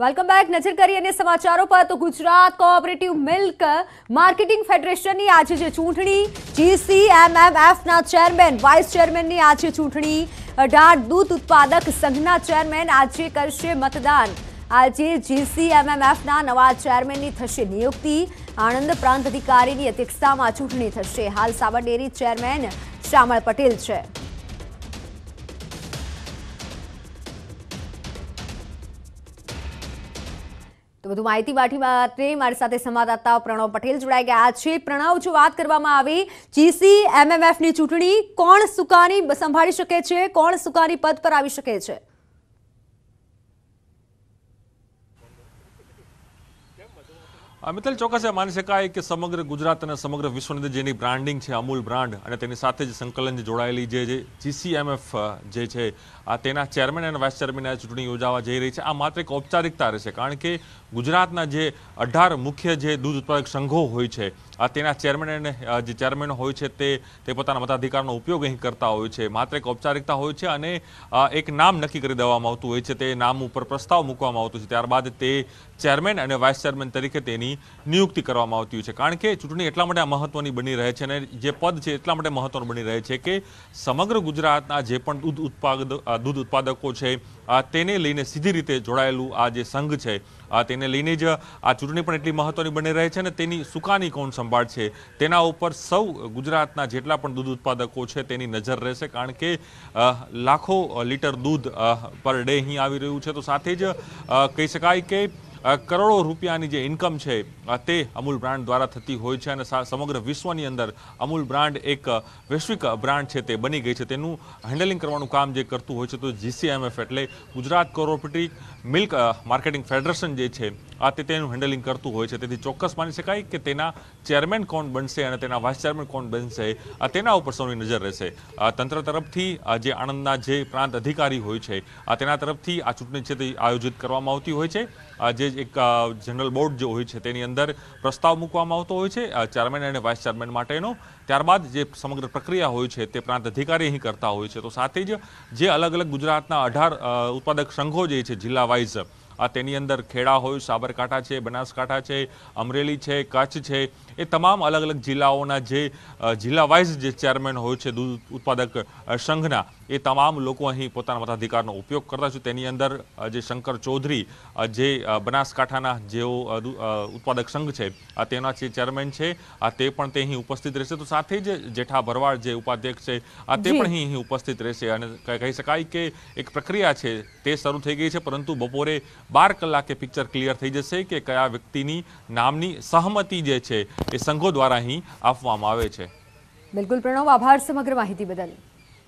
welcome back નજર કરીએ અને સમાચારો પર તો ગુજરાત કોઓપરેટિવ મિલ્ક માર્કેટિંગ ફેડરેશનની આજે જે ચૂંટણી જીસીએમએમએફના ચેરમેન વાઇસ ચેરમેનની આજે ચૂંટણી અઢાર દૂધ ઉત્પાદક સંઘના ચેરમેન આજે કરશે મતદાન આજે જીસીએમએમએફના નવા ચેરમેનની થશે નિયુક્તિ આણંદ પ્રાંત અધિકારીની અધ્યક્ષતામાં ચૂંટણી થશે હાલ સાવરડેરી ચેરમેન શ્યામળ પટેલ છે તો વધુ માહિતી માઠી માટે મારી સાથે સંવાદદાતા પ્રણવ પટેલ જોડાઈ ગયા છે પ્રણવ જો વાત કરવામાં આવી જીસી એમએમએફની ચૂંટણી કોણ સુકાની સંભાળી શકે છે કોણ સુકાની પદ પર આવી શકે છે મિત્તલ ચોક્કસ એ માની શકાય કે સમગ્ર ગુજરાત અને સમગ્ર વિશ્વની અંદર જેની બ્રાન્ડિંગ છે અમૂલ બ્રાન્ડ અને તેની સાથે જ સંકલન જોડાયેલી જે જીસીએમએફ જે છે તેના ચેરમેન અને વાઇસ ચેરમેનની ચૂંટણી યોજાવા જઈ રહી છે આ માત્ર એક ઔપચારિકતા રહેશે કારણ કે ગુજરાતના જે અઢાર મુખ્ય જે દૂધ ઉત્પાદક સંઘો હોય છે આ તેના ચેરમેન અને જે ચેરમેનો હોય છે તે તે પોતાના મતાધિકારનો ઉપયોગ અહીં કરતા હોય છે માત્ર એક ઔપચારિકતા હોય છે અને એક નામ નક્કી કરી દેવામાં આવતું હોય છે તે નામ ઉપર પ્રસ્તાવ મૂકવામાં આવતો છે ત્યારબાદ તે ચેરમેન અને વાઇસ ચેરમેન તરીકે તેની નિયુક્તિ કરવામાં આવતી હોય છે કારણ કે ચૂંટણી એટલા માટે મહત્વની બની રહે છે અને જે પદ છે એટલા માટે મહત્વનું બની રહે છે કે સમગ્ર ગુજરાતના જે પણ દૂધ ઉત્પાદક દૂધ ઉત્પાદકો છે તેને લઈને સીધી રીતે જોડાયેલું આ જે સંઘ છે તેને લઈને જ આ ચૂંટણી પણ એટલી મહત્વની બની રહે છે અને તેની સુકાની કોણ સંભાળ છે તેના ઉપર સૌ ગુજરાતના જેટલા પણ દૂધ ઉત્પાદકો છે તેની નજર રહેશે કારણ કે લાખો લીટર દૂધ પર ડે અહીં આવી રહ્યું છે તો સાથે જ કહી શકાય કે કરોડો રૂપિયાની જે ઇન્કમ છે તે અમૂલ બ્રાન્ડ દ્વારા થતી હોય છે અને સમગ્ર વિશ્વની અંદર અમૂલ બ્રાન્ડ એક વૈશ્વિક બ્રાન્ડ છે તે બની ગઈ છે તેનું હેન્ડલિંગ કરવાનું કામ જે કરતું હોય છે તો જીસીએમએફ એટલે Gujarat corporative milk marketing federation જે છે આ તે તેનું હેન્ડલિંગ કરતું હોય છે તેથી ચોક્કસ માની શકાય કે તેના ચેરમેન કોણ બનશે અને તેના વાઇસ ચેરમેન કોણ બનશે આ તેના ઉપર સૌની નજર રહેશે તંત્ર તરફથી જે આણંદના જે પ્રાંત અધિકારી હોય છે આ તેના તરફથી આ ચૂંટણી છે તે આયોજિત કરવામાં આવતી હોય છે જે એક જનરલ બોર્ડ જે હોય છે તેની અંદર પ્રસ્તાવ મૂકવામાં આવતો હોય છે ચેરમેન અને વાઇસ ચેરમેન માટેનો ત્યારબાદ જે સમગ્ર પ્રક્રિયા હોય છે તે પ્રાંત અધિકારી અહીં કરતા હોય છે તો સાથે જ જે અલગ અલગ ગુજરાતના અઢાર ઉત્પાદક સંઘો જે છે જિલ્લા વાઇઝ તેની અંદર ખેડા હોય સાબરકાંઠા છે બનાસકાંઠા છે અમરેલી છે કચ્છ છે એ તમામ અલગ અલગ જિલ્લાઓના જે જિલ્લા વાઇઝ જે ચેરમેન હોય છે દૂધ ઉત્પાદક સંઘના એ તમામ લોકો અહીં પોતાના મતાધિકારનો ઉપયોગ કરતા છે તેની અંદર જે શંકર ચૌધરી જે બનાસકાંઠાના જેઓ ઉત્પાદક સંઘ છે તેના જે ચેરમેન છે તે પણ તે અહીં ઉપસ્થિત રહેશે તો સાથે જ જેઠા ભરવાડ જે ઉપાધ્યક્ષ છે તે પણ અહીં ઉપસ્થિત રહેશે અને કહી શકાય કે એક પ્રક્રિયા છે તે શરૂ થઈ ગઈ છે પરંતુ બપોરે બાર કલાકે પિક્ચર ક્લિયર થઈ જશે કે કયા વ્યક્તિની નામની સહમતિ જે છે એ સંઘો દ્વારા અહીં આપવામાં આવે છે બિલકુલ પ્રણવ આભાર સમગ્ર માહિતી બદલ